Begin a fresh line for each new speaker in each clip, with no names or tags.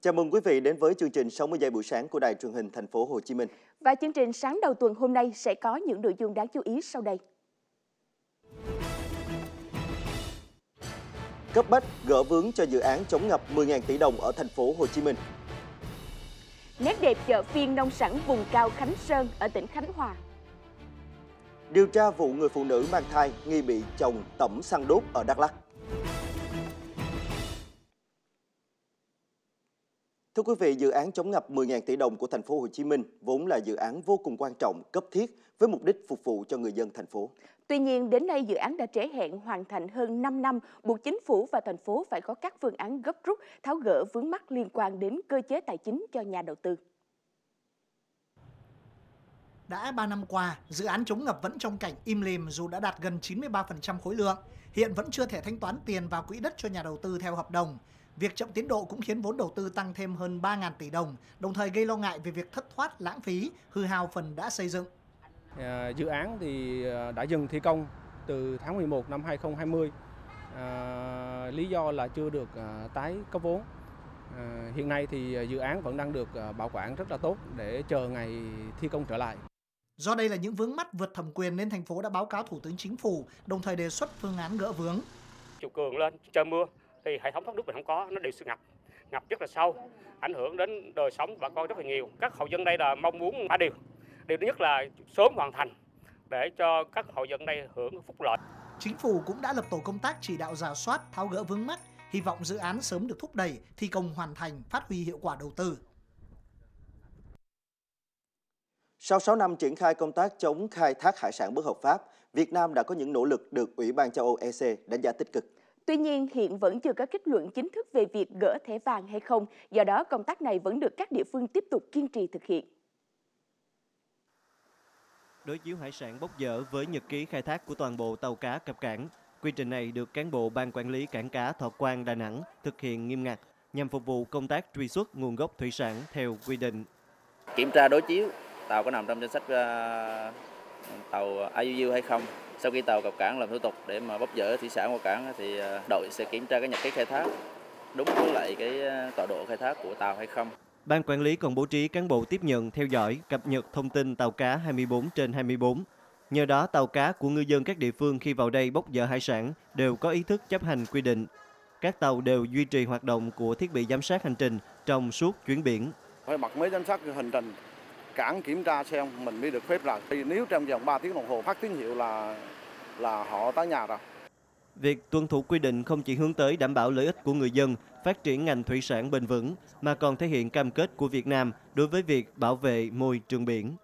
Chào mừng quý vị đến với chương trình 60 giây buổi sáng của Đài truyền hình thành phố Hồ Chí Minh.
Và chương trình sáng đầu tuần hôm nay sẽ có những nội dung đáng chú ý sau đây.
Cấp bách gỡ vướng cho dự án chống ngập 10.000 tỷ đồng ở thành phố Hồ Chí Minh.
Nét đẹp chợ phiên nông sản vùng cao Khánh Sơn ở tỉnh Khánh Hòa.
Điều tra vụ người phụ nữ mang thai nghi bị chồng tẩm xăng đốt ở Đắk Lắk. Thưa quý vị, dự án chống ngập 10.000 tỷ đồng của thành phố Hồ Chí Minh vốn là dự án vô cùng quan trọng, cấp thiết với mục đích phục vụ cho người dân thành phố.
Tuy nhiên, đến nay dự án đã trễ hẹn hoàn thành hơn 5 năm, buộc chính phủ và thành phố phải có các phương án gấp rút tháo gỡ vướng mắc liên quan đến cơ chế tài chính cho nhà đầu tư.
Đã 3 năm qua, dự án chống ngập vẫn trong cảnh im lìm dù đã đạt gần 93% khối lượng, hiện vẫn chưa thể thanh toán tiền vào quỹ đất cho nhà đầu tư theo hợp đồng Việc chậm tiến độ cũng khiến vốn đầu tư tăng thêm hơn 3.000 tỷ đồng, đồng thời gây lo ngại về việc thất thoát lãng phí, hư hao phần đã xây dựng.
Ờ, dự án thì ờ, đã dừng thi công từ tháng 11 năm 2020. À, ờ, lý do là chưa được tái cấp vốn.
hiện nay thì dự án vẫn đang được bảo quản rất là tốt để chờ ngày thi công trở lại. Do đây là những vướng mắt vượt thẩm quyền nên thành phố đã báo cáo Thủ tướng Chính phủ, đồng thời đề xuất phương án gỡ vướng.
Chiều cường lên, trời mưa, thì hệ thống thoát nước mình không có nó đều ngập ngập
rất là sâu ảnh hưởng đến đời sống bà con rất là nhiều các hộ dân đây là mong muốn ba điều điều thứ nhất là sớm hoàn thành để cho các hộ dân đây hưởng phúc lợi chính phủ cũng đã lập tổ công tác chỉ đạo giả soát tháo gỡ vướng mắt hy vọng dự án sớm được thúc đẩy thi công hoàn thành phát huy hiệu quả đầu tư Sau
6 năm triển khai công tác chống khai thác hải sản bất hợp pháp, Việt Nam đã có những nỗ lực được Ủy ban châu Âu EC đánh giá tích cực.
Tuy nhiên, hiện vẫn chưa có kết luận chính thức về việc gỡ thẻ vàng hay không, do đó công tác này vẫn được các địa phương tiếp tục kiên trì thực hiện.
Đối chiếu hải sản bốc dở với nhật ký khai thác của toàn bộ tàu cá cập cảng, quy trình này được cán bộ Ban Quản lý Cảng cá Thọ Quang Đà Nẵng thực hiện nghiêm ngặt nhằm phục vụ công tác truy xuất nguồn gốc thủy sản theo quy định.
Kiểm tra đối chiếu tàu có nằm trong danh sách ờ, tàu IUU hay không sau khi tàu cập cảng làm thủ tục để mà bốc dỡ thủy sản qua cảng thì ờ, đội sẽ kiểm tra cái nhật ký khai thác đúng với lại cái ờ, tọa độ khai thác của tàu hay không.
Ban quản lý còn bố trí cán bộ tiếp nhận, theo dõi, cập nhật thông tin tàu cá 24 trên 24. Nhờ đó, tàu cá của ngư dân các địa phương khi vào đây bốc dỡ hải sản đều có ý thức chấp hành quy định. Các tàu đều duy trì hoạt động của thiết bị giám sát hành trình trong suốt chuyến biển. Phải bật máy giám sát hành trình cản kiểm tra xem mình mới được phép lại. Thì nếu trong vòng 3 tiếng đồng hồ phát tín hiệu là là họ tới nhà rồi. Việc tuân thủ quy định không chỉ hướng tới đảm bảo lợi ích của người dân, phát triển ngành thủy sản bền vững, mà còn thể hiện cam kết của Việt Nam đối với việc bảo vệ môi trường biển.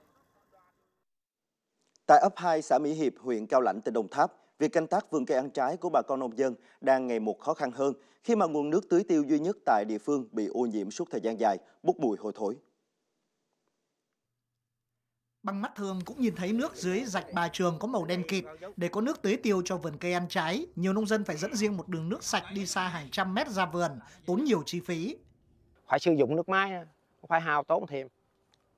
Tại ấp 2 xã Mỹ Hiệp, huyện Cao Lãnh, tỉnh Đồng Tháp, việc canh tác vườn cây ăn trái của bà con nông dân đang ngày một khó khăn hơn khi mà nguồn nước tưới tiêu duy nhất tại địa phương bị ô nhiễm suốt thời gian dài, bốc mùi hôi thối.
Bằng mắt thường cũng nhìn thấy nước dưới rạch bà trường có màu đen kịt. Để có nước tưới tiêu cho vườn cây ăn trái, nhiều nông dân phải dẫn riêng một đường nước sạch đi xa hàng trăm mét ra vườn, tốn nhiều chi phí. Phải sử dụng nước máy, phải hào tốn thêm.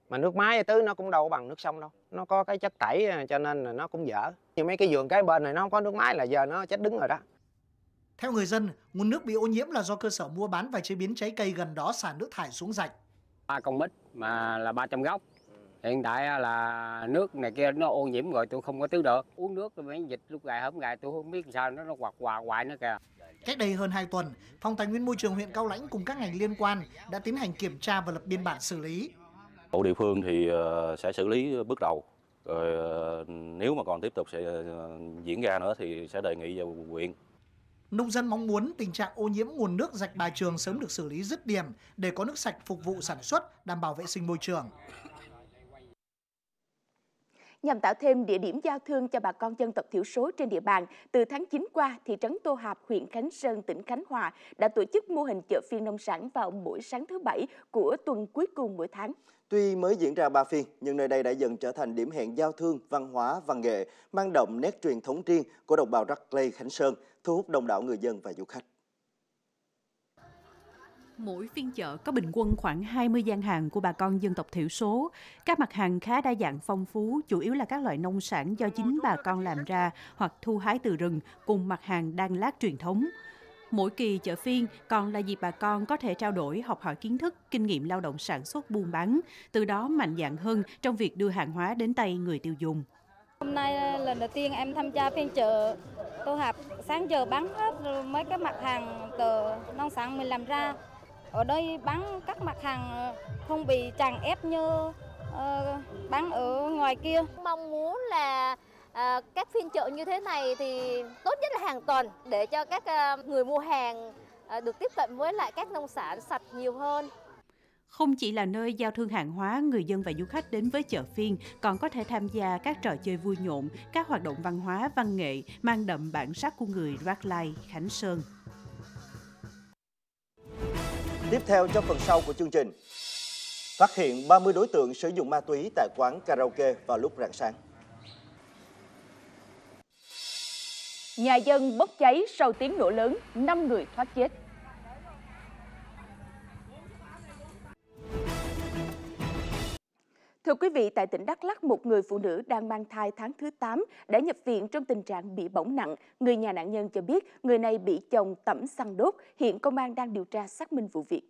Mà nước máy tưới nó cũng đâu bằng nước
sông đâu. Nó có cái chất tẩy à, cho nên là nó cũng dở. nhưng mấy cái vườn cái bên này nó không có nước máy là giờ nó
chết đứng rồi đó. Theo người dân, nguồn nước bị ô nhiễm là do cơ sở mua bán và chế biến trái cây gần đó xả nước thải xuống rạch. Ba công mít mà là 300 gốc hiện tại là nước này kia nó ô nhiễm rồi tôi không có tưới được uống nước mấy dịch lúc gài hôm gài tôi không biết sao nó nó quạt quà hoài nữa kìa cách đây hơn 2 tuần phòng tài nguyên môi trường huyện cao lãnh cùng các ngành liên quan đã tiến hành kiểm tra và lập biên bản xử lý
bộ địa phương thì ờ, sẽ xử lý bước đầu rồi ờ, nếu mà còn tiếp tục sẽ ờ, diễn ra nữa thì sẽ đề nghị vào huyện
Nông dân mong muốn tình trạng ô nhiễm nguồn nước rạch Bà Trường sớm được xử lý dứt điểm để có nước sạch phục vụ sản xuất, đảm bảo vệ sinh môi trường
nhằm tạo thêm địa điểm giao thương cho bà con dân tộc thiểu số trên địa bàn. Từ tháng 9 qua, thị trấn Tô Hạp, huyện Khánh Sơn, tỉnh Khánh Hòa đã tổ chức mô hình chợ phiên nông sản vào mỗi
sáng thứ Bảy của tuần cuối cùng mỗi tháng. Tuy mới diễn ra 3 phiên, nhưng nơi đây đã dần trở thành điểm hẹn giao thương, văn hóa, văn nghệ, mang đậm nét truyền thống riêng của đồng bào Rắc Lê Khánh Sơn, thu hút đông đảo người dân và du khách.
Mỗi phiên
chợ có bình quân khoảng 20 gian hàng của bà con dân tộc thiểu số. Các mặt hàng khá đa dạng phong phú, chủ yếu là các loại nông sản do chính bà con làm ra hoặc thu hái từ rừng cùng mặt hàng đan lát truyền thống. Mỗi kỳ chợ phiên còn là dịp bà con có thể trao đổi, học hỏi kiến thức, kinh nghiệm lao động sản xuất buôn bán, từ đó mạnh dạn hơn trong việc đưa hàng hóa đến tay người tiêu dùng.
Hôm nay là lần đầu tiên em tham gia phiên chợ tô hạp sáng giờ bán hết mấy cái mặt hàng từ nông sản mình làm ra ở đây bán các mặt hàng ờ, không bị chàng ép như ờ, bán ở ngoài kia. Mong muốn là ờ, các phiên chợ như thế này thì tốt nhất
là hàng tuần để cho các người mua hàng được tiếp cận với lại các nông sản sạch nhiều hơn.
Không chỉ là nơi giao thương hàng hóa, người dân và du khách đến với chợ phiên còn có thể tham gia các trò chơi vui nhộn, các hoạt động văn hóa, văn nghệ mang đậm bản sắc của người Rackline, Khánh Sơn.
Tiếp theo trong phần sau của chương trình, phát hiện 30 đối tượng sử dụng ma túy tại quán karaoke vào lúc rạng sáng.
Nhà dân bốc cháy sau tiếng nổ lớn, 5 người thoát chết. Thưa quý vị, tại tỉnh Đắk lắc một người phụ nữ đang mang thai tháng thứ 8 đã nhập viện trong tình trạng bị bỏng nặng. Người nhà nạn nhân cho biết người này bị chồng tẩm xăng đốt. Hiện công an đang điều tra xác minh vụ việc.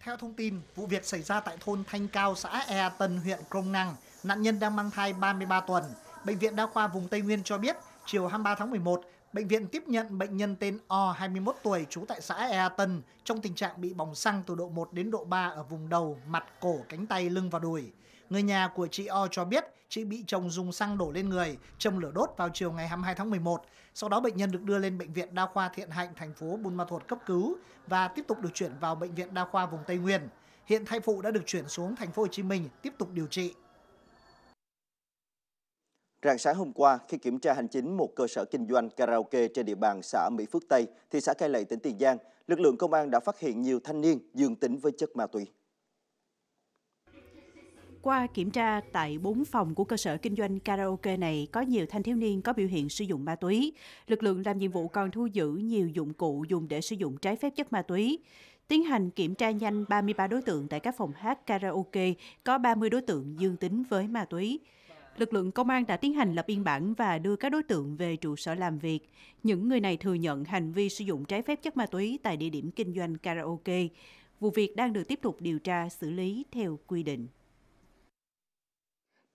Theo thông tin, vụ việc xảy ra tại thôn Thanh Cao, xã E Tân, huyện Crong Năng. Nạn nhân đang mang thai 33 tuần. Bệnh viện Đa khoa vùng Tây Nguyên cho biết, chiều 23 tháng 11, Bệnh viện tiếp nhận bệnh nhân tên O, 21 tuổi, trú tại xã Ea Tân, trong tình trạng bị bỏng xăng từ độ 1 đến độ 3 ở vùng đầu, mặt, cổ, cánh tay, lưng và đùi. Người nhà của chị O cho biết chị bị chồng dùng xăng đổ lên người, châm lửa đốt vào chiều ngày 22 tháng 11. Sau đó bệnh nhân được đưa lên bệnh viện Đa khoa Thiện Hạnh thành phố Buôn Ma Thuột cấp cứu và tiếp tục được chuyển vào bệnh viện Đa khoa vùng Tây Nguyên. Hiện thai phụ đã được chuyển xuống thành phố Hồ Chí Minh tiếp tục điều trị.
Rạng sáng hôm qua, khi kiểm tra hành chính một cơ sở kinh doanh karaoke trên địa bàn xã Mỹ Phước Tây, thị xã Cai Lậy, tỉnh Tiền Giang, lực lượng công an đã phát hiện nhiều thanh niên dương tính với chất ma túy.
Qua kiểm tra tại 4 phòng của cơ sở kinh doanh karaoke này có nhiều thanh thiếu niên có biểu hiện sử dụng ma túy. Lực lượng làm nhiệm vụ còn thu giữ nhiều dụng cụ dùng để sử dụng trái phép chất ma túy. Tiến hành kiểm tra nhanh 33 đối tượng tại các phòng hát karaoke, có 30 đối tượng dương tính với ma túy lực lượng công an đã tiến hành lập biên bản và đưa các đối tượng về trụ sở làm việc. Những người này thừa nhận hành vi sử dụng trái phép chất ma túy tại địa điểm kinh doanh karaoke. Vụ việc đang được tiếp tục điều tra xử lý theo quy định.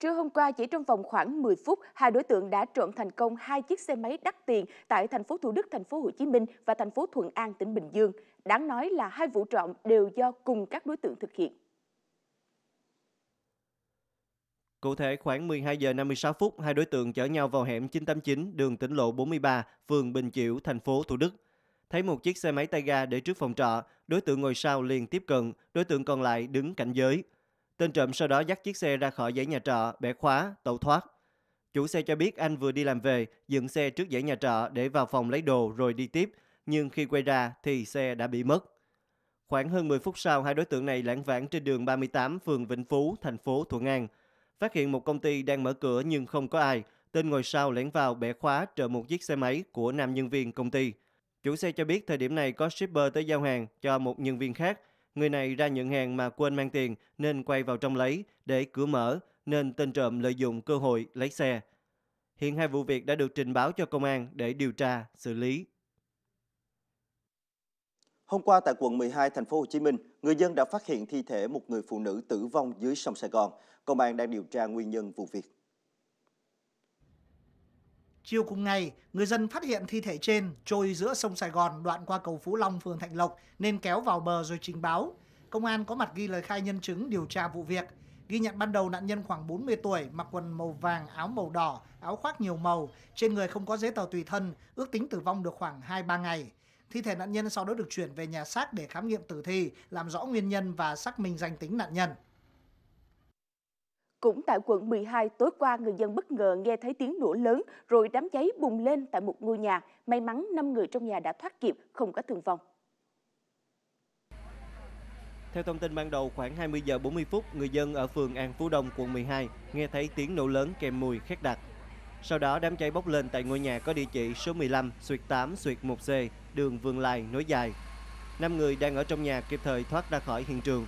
Trưa hôm qua, chỉ trong vòng khoảng 10 phút, hai đối tượng đã trộm thành công hai chiếc xe máy đắt tiền tại thành phố Thủ Đức, thành phố Hồ Chí Minh và thành phố Thuận An, tỉnh Bình Dương. Đáng nói là hai vụ trộm đều do cùng các đối tượng thực hiện.
Cụ thể, khoảng 12 giờ 56 phút, hai đối tượng chở nhau vào hẻm 989 đường tỉnh lộ 43, phường Bình Chiểu, thành phố Thủ Đức. Thấy một chiếc xe máy tay ga để trước phòng trọ, đối tượng ngồi sau liền tiếp cận, đối tượng còn lại đứng cảnh giới. Tên trộm sau đó dắt chiếc xe ra khỏi dãy nhà trọ, bẻ khóa, tẩu thoát. Chủ xe cho biết anh vừa đi làm về, dựng xe trước dãy nhà trọ để vào phòng lấy đồ rồi đi tiếp, nhưng khi quay ra thì xe đã bị mất. Khoảng hơn 10 phút sau, hai đối tượng này lãng vãng trên đường 38 phường Vĩnh Phú, thành phố Thuận An phát hiện một công ty đang mở cửa nhưng không có ai. Tên ngồi sau lẻn vào bẻ khóa trộm một chiếc xe máy của nam nhân viên công ty. Chủ xe cho biết thời điểm này có shipper tới giao hàng cho một nhân viên khác. Người này ra nhận hàng mà quên mang tiền nên quay vào trong lấy để cửa mở nên tên trộm lợi dụng cơ hội lấy xe. Hiện hai vụ việc đã được trình báo cho công an để điều tra, xử lý.
Hôm qua tại quận 12 thành phố Hồ Chí Minh, người dân đã phát hiện thi thể một người phụ nữ tử vong dưới sông Sài Gòn. Công an đang điều tra nguyên nhân vụ việc.
Chiều cùng ngày, người dân phát hiện thi thể trên trôi giữa sông Sài Gòn đoạn qua cầu Phú Long, phường Thạnh Lộc nên kéo vào bờ rồi trình báo. Công an có mặt ghi lời khai nhân chứng điều tra vụ việc. Ghi nhận ban đầu nạn nhân khoảng 40 tuổi, mặc quần màu vàng, áo màu đỏ, áo khoác nhiều màu, trên người không có giấy tờ tùy thân, ước tính tử vong được khoảng 2-3 ngày. Thi thể nạn nhân sau đó được chuyển về nhà xác để khám nghiệm tử thi, làm rõ nguyên nhân và xác minh danh tính nạn nhân.
Cũng tại quận 12, tối qua người dân bất ngờ nghe thấy tiếng nổ lớn rồi đám cháy bùng lên tại một ngôi nhà. May mắn 5 người trong nhà đã thoát kịp, không có thương vong.
Theo thông tin ban đầu, khoảng 20 giờ 40 phút, người dân ở phường An Phú Đông, quận 12 nghe thấy tiếng nổ lớn kèm mùi khét đặc. Sau đó đám cháy bốc lên tại ngôi nhà có địa chỉ số 15, xuyệt 8, xuyệt 1C đường Vườn Lài nối dài. Năm người đang ở trong nhà kịp thời thoát ra khỏi hiện trường.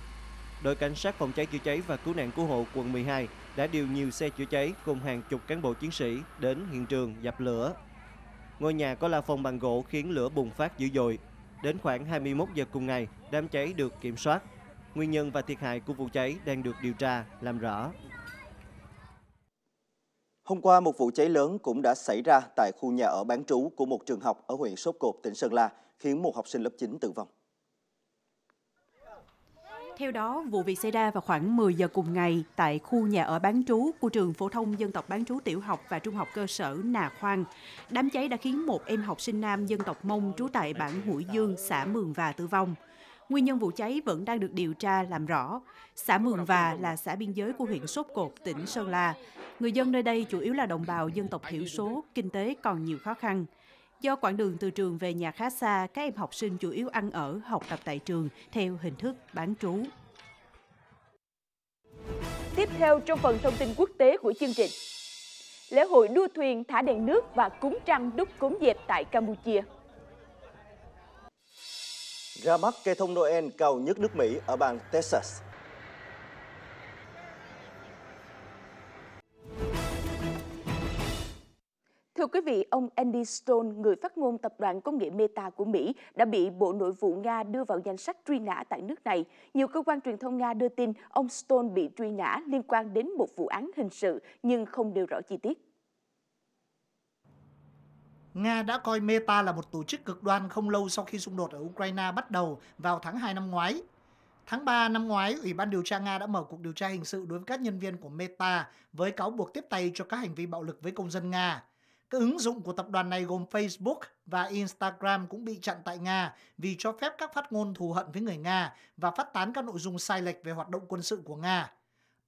Đội cảnh sát phòng cháy chữa cháy và cứu nạn cứu hộ quận 12 đã điều nhiều xe chữa cháy cùng hàng chục cán bộ chiến sĩ đến hiện trường dập lửa. Ngôi nhà có la phòng bằng gỗ khiến lửa bùng phát dữ dội. Đến khoảng 21 giờ cùng ngày, đám cháy được kiểm soát. Nguyên nhân và thiệt hại của vụ cháy đang được điều tra, làm
rõ. Hôm qua, một vụ cháy lớn cũng đã xảy ra tại khu nhà ở bán trú của một trường học ở huyện Sốt Cột, tỉnh Sơn La, khiến một học sinh lớp 9 tử vong.
Theo đó, vụ việc xảy ra vào khoảng 10 giờ cùng ngày tại khu nhà ở bán trú của trường phổ thông dân tộc bán trú tiểu học và trung học cơ sở Nà Khoang. Đám cháy đã khiến một em học sinh nam dân tộc Mông trú tại bản Hủi Dương, xã Mường Và tử vong. Nguyên nhân vụ cháy vẫn đang được điều tra làm rõ. Xã Mường Và là xã biên giới của huyện Sốt Cột, tỉnh Sơn La. Người dân nơi đây chủ yếu là đồng bào dân tộc thiểu số, kinh tế còn nhiều khó khăn. Do quãng đường từ trường về nhà khá xa, các em học sinh chủ yếu ăn ở, học tập tại trường theo hình thức bán trú.
Tiếp theo trong phần thông tin quốc tế của chương trình, lễ hội đua thuyền thả đèn nước và cúng trăng đúc cúng dẹp tại Campuchia
ra mắt cây thông Noel cao nhất nước Mỹ ở bang Texas.
Thưa quý vị, ông Andy Stone, người phát ngôn tập đoàn công nghệ Meta của Mỹ, đã bị Bộ Nội vụ Nga đưa vào danh sách truy nã tại nước này. Nhiều cơ quan truyền thông Nga đưa tin ông Stone bị truy nã liên quan đến một vụ án hình sự nhưng không nêu rõ chi tiết.
Nga đã coi Meta là một tổ chức cực đoan không lâu sau khi xung đột ở Ukraine bắt đầu vào tháng 2 năm ngoái. Tháng 3 năm ngoái, Ủy ban điều tra Nga đã mở cuộc điều tra hình sự đối với các nhân viên của Meta với cáo buộc tiếp tay cho các hành vi bạo lực với công dân Nga. Các ứng dụng của tập đoàn này gồm Facebook và Instagram cũng bị chặn tại Nga vì cho phép các phát ngôn thù hận với người Nga và phát tán các nội dung sai lệch về hoạt động quân sự của Nga.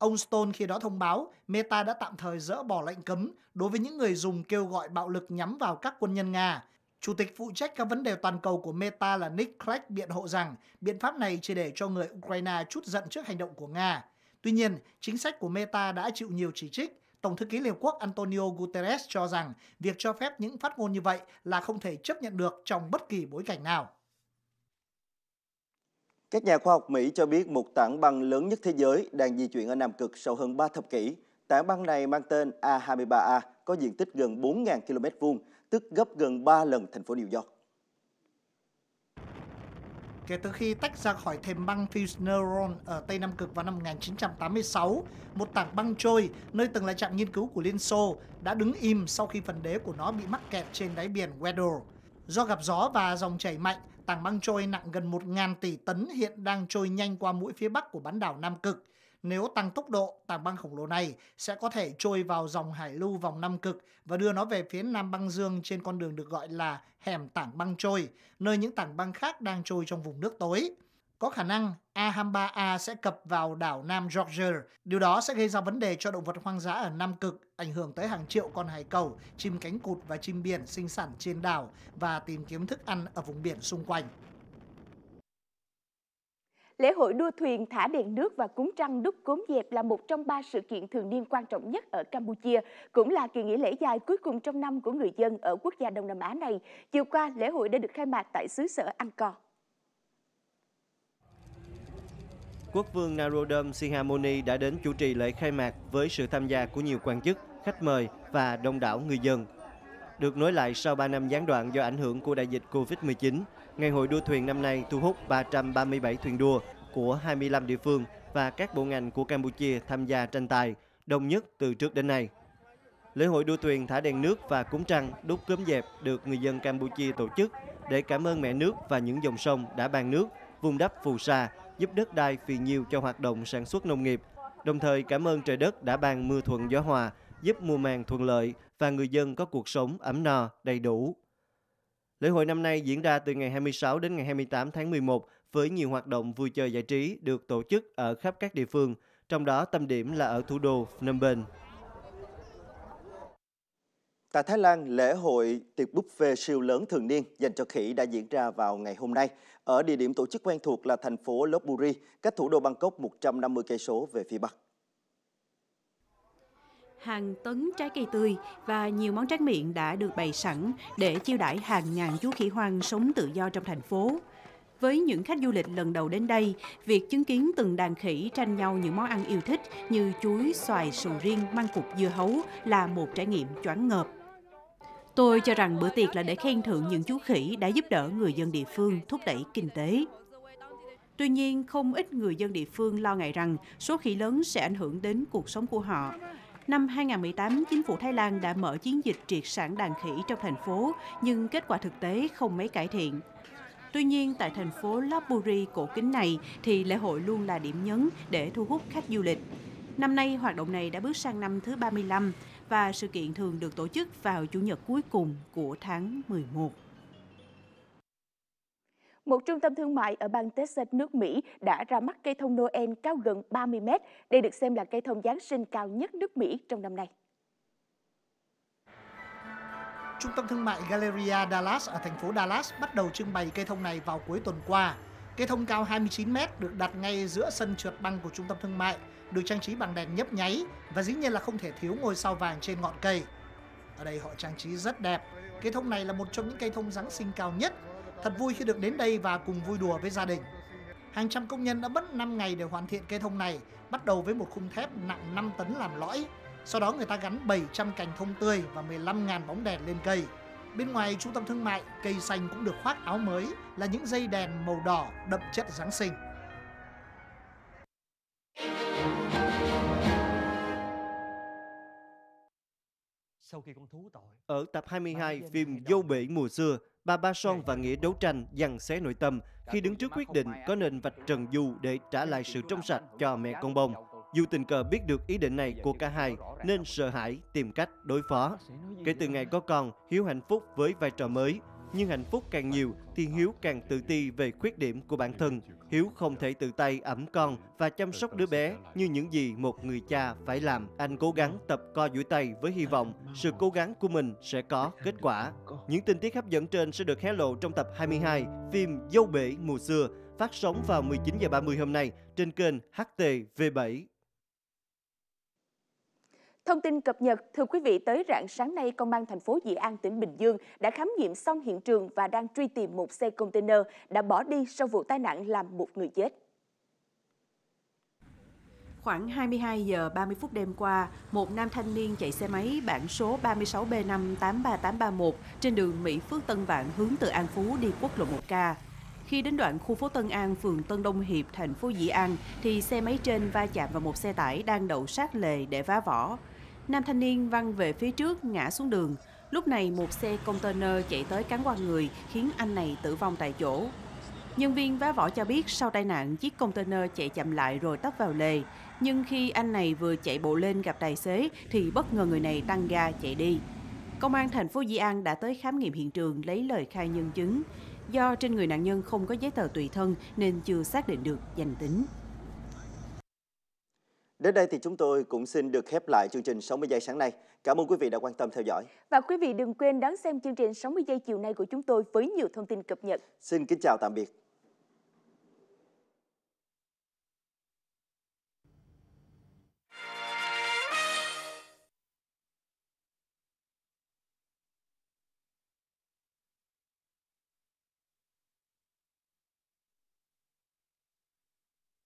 Ông Stone khi đó thông báo Meta đã tạm thời dỡ bỏ lệnh cấm đối với những người dùng kêu gọi bạo lực nhắm vào các quân nhân Nga. Chủ tịch phụ trách các vấn đề toàn cầu của Meta là Nick Clegg biện hộ rằng biện pháp này chỉ để cho người Ukraine chút giận trước hành động của Nga. Tuy nhiên, chính sách của Meta đã chịu nhiều chỉ trích. Tổng thư ký Liên Quốc Antonio Guterres cho rằng việc cho phép những phát ngôn như vậy là không thể chấp nhận được trong bất kỳ bối cảnh nào.
Các nhà khoa học Mỹ cho biết một tảng băng lớn nhất thế giới đang di chuyển ở Nam Cực sau hơn 3 thập kỷ. Tảng băng này mang tên A23A có diện tích gần 4.000 km vuông, tức gấp gần 3 lần thành phố New York.
Kể từ khi tách ra khỏi thềm băng Funeron ở Tây Nam Cực vào năm 1986, một tảng băng trôi, nơi từng là trạm nghiên cứu của Liên Xô, đã đứng im sau khi phần đế của nó bị mắc kẹt trên đáy biển Weddell. Do gặp gió và dòng chảy mạnh, Tảng băng trôi nặng gần 1.000 tỷ tấn hiện đang trôi nhanh qua mũi phía bắc của bán đảo Nam Cực. Nếu tăng tốc độ, tảng băng khổng lồ này sẽ có thể trôi vào dòng hải lưu vòng Nam Cực và đưa nó về phía Nam băng dương trên con đường được gọi là hẻm tảng băng trôi, nơi những tảng băng khác đang trôi trong vùng nước tối có khả năng A23A sẽ cập vào đảo Nam Georgia. Điều đó sẽ gây ra vấn đề cho động vật hoang dã ở Nam Cực, ảnh hưởng tới hàng triệu con hải cẩu, chim cánh cụt và chim biển sinh sản trên đảo và tìm kiếm thức ăn ở vùng biển xung quanh.
Lễ hội đua thuyền, thả đèn nước và cúng trăng đúc cốm dẹp là một trong ba sự kiện thường niên quan trọng nhất ở Campuchia, cũng là kỳ nghỉ lễ dài cuối cùng trong năm của người dân ở quốc gia Đông Nam Á này. Chiều qua, lễ hội đã được khai mạc tại xứ sở Angkor.
quốc vương Narodom Sihamoni đã đến chủ trì lễ khai mạc với sự tham gia của nhiều quan chức, khách mời và đông đảo người dân. Được nối lại sau 3 năm gián đoạn do ảnh hưởng của đại dịch Covid-19, ngày hội đua thuyền năm nay thu hút 337 thuyền đua của 25 địa phương và các bộ ngành của Campuchia tham gia tranh tài, đông nhất từ trước đến nay. Lễ hội đua thuyền thả đèn nước và cúng trăng đốt cướm dẹp được người dân Campuchia tổ chức để cảm ơn mẹ nước và những dòng sông đã ban nước, vùng đắp phù sa giúp đất đai phì nhiêu cho hoạt động sản xuất nông nghiệp. Đồng thời cảm ơn trời đất đã ban mưa thuận gió hòa, giúp mùa màng thuận lợi và người dân có cuộc sống ấm no, đầy đủ. Lễ hội năm nay diễn ra từ ngày 26 đến ngày 28 tháng 11 với nhiều hoạt động vui chơi giải trí được tổ chức ở khắp các địa phương, trong đó tâm điểm là ở thủ đô Phnom Penh.
Tại Thái Lan, lễ hội tiệc buffet siêu lớn thường niên dành cho khỉ đã diễn ra vào ngày hôm nay ở địa điểm tổ chức quen thuộc là thành phố Lopburi, cách thủ đô Bangkok 150 cây số về phía bắc.
Hàng tấn trái cây tươi và nhiều món tráng miệng đã được bày sẵn để chiêu đãi hàng ngàn chú khỉ hoang sống tự do trong thành phố. Với những khách du lịch lần đầu đến đây, việc chứng kiến từng đàn khỉ tranh nhau những món ăn yêu thích như chuối, xoài, sầu riêng, măng cục, dưa hấu là một trải nghiệm choáng ngợp. Tôi cho rằng bữa tiệc là để khen thưởng những chú khỉ đã giúp đỡ người dân địa phương thúc đẩy kinh tế. Tuy nhiên, không ít người dân địa phương lo ngại rằng số khỉ lớn sẽ ảnh hưởng đến cuộc sống của họ. Năm 2018, chính phủ Thái Lan đã mở chiến dịch triệt sản đàn khỉ trong thành phố, nhưng kết quả thực tế không mấy cải thiện. Tuy nhiên, tại thành phố Lopburi cổ kính này thì lễ hội luôn là điểm nhấn để thu hút khách du lịch. Năm nay, hoạt động này đã bước sang năm thứ 35 và sự kiện thường được tổ chức vào Chủ nhật cuối cùng của tháng 11.
Một trung tâm thương mại ở bang Texas, nước Mỹ đã ra mắt cây thông Noel cao gần 30 mét. Đây được xem là cây thông Giáng sinh cao nhất nước Mỹ trong năm nay.
Trung tâm thương mại Galleria Dallas ở thành phố Dallas bắt đầu trưng bày cây thông này vào cuối tuần qua. Cây thông cao 29 mét được đặt ngay giữa sân trượt băng của trung tâm thương mại – được trang trí bằng đèn nhấp nháy và dĩ nhiên là không thể thiếu ngôi sao vàng trên ngọn cây. Ở đây họ trang trí rất đẹp. Cây thông này là một trong những cây thông Giáng sinh cao nhất. Thật vui khi được đến đây và cùng vui đùa với gia đình. Hàng trăm công nhân đã mất 5 ngày để hoàn thiện cây thông này, bắt đầu với một khung thép nặng 5 tấn làm lõi. Sau đó người ta gắn 700 cành thông tươi và 15.000 bóng đèn lên cây. Bên ngoài trung tâm thương mại, cây xanh cũng được khoác áo mới là những dây đèn màu đỏ đậm chất Giáng sinh.
khi con thú tội.
Ở tập 22 phim Dâu Bể mùa xưa, bà Ba Son dạ. và Nghĩa đấu tranh dằn xé nội tâm khi đứng trước quyết định có nên vạch trần dù để trả lại sự trong sạch cho mẹ con bông. Dù tình cờ biết được ý định này của cả hai nên sợ hãi tìm cách đối phó. Kể từ ngày có con, Hiếu hạnh phúc với vai trò mới, nhưng hạnh phúc càng nhiều thì Hiếu càng tự ti về khuyết điểm của bản thân. Hiếu không thể tự tay ẩm con và chăm sóc đứa bé như những gì một người cha phải làm. Anh cố gắng tập co duỗi tay với hy vọng sự cố gắng của mình sẽ có kết quả. Những tình tiết hấp dẫn trên sẽ được hé lộ trong tập 22 phim Dâu bể mùa xưa phát sóng vào 19 h 30 hôm nay trên kênh HTV7.
Thông tin cập nhật, thưa quý vị, tới rạng sáng nay, Công an thành phố Dị An, tỉnh Bình Dương đã khám nghiệm xong hiện trường và đang truy tìm một xe container đã bỏ đi sau vụ tai nạn làm một người chết.
Khoảng 22 giờ 30 phút đêm qua, một nam thanh niên chạy xe máy biển số 36B583831 trên đường Mỹ Phước Tân Vạn hướng từ An Phú đi quốc lộ 1K. Khi đến đoạn khu phố Tân An, phường Tân Đông Hiệp, thành phố Dĩ An, thì xe máy trên va chạm vào một xe tải đang đậu sát lề để vá vỏ. Nam thanh niên văng về phía trước ngã xuống đường. Lúc này một xe container chạy tới cán qua người khiến anh này tử vong tại chỗ. Nhân viên vá võ cho biết sau tai nạn chiếc container chạy chậm lại rồi tấp vào lề. Nhưng khi anh này vừa chạy bộ lên gặp tài xế thì bất ngờ người này tăng ga chạy đi. Công an thành phố Di An đã tới khám nghiệm hiện trường lấy lời khai nhân chứng. Do trên người nạn nhân không có giấy tờ tùy thân nên chưa xác định được danh tính.
Đến đây thì chúng tôi cũng xin được khép lại chương trình 60 giây sáng nay. Cảm ơn quý vị đã quan tâm theo dõi.
Và quý vị đừng quên đón xem chương trình 60 giây chiều nay của chúng tôi với nhiều thông tin cập nhật.
Xin kính chào tạm biệt.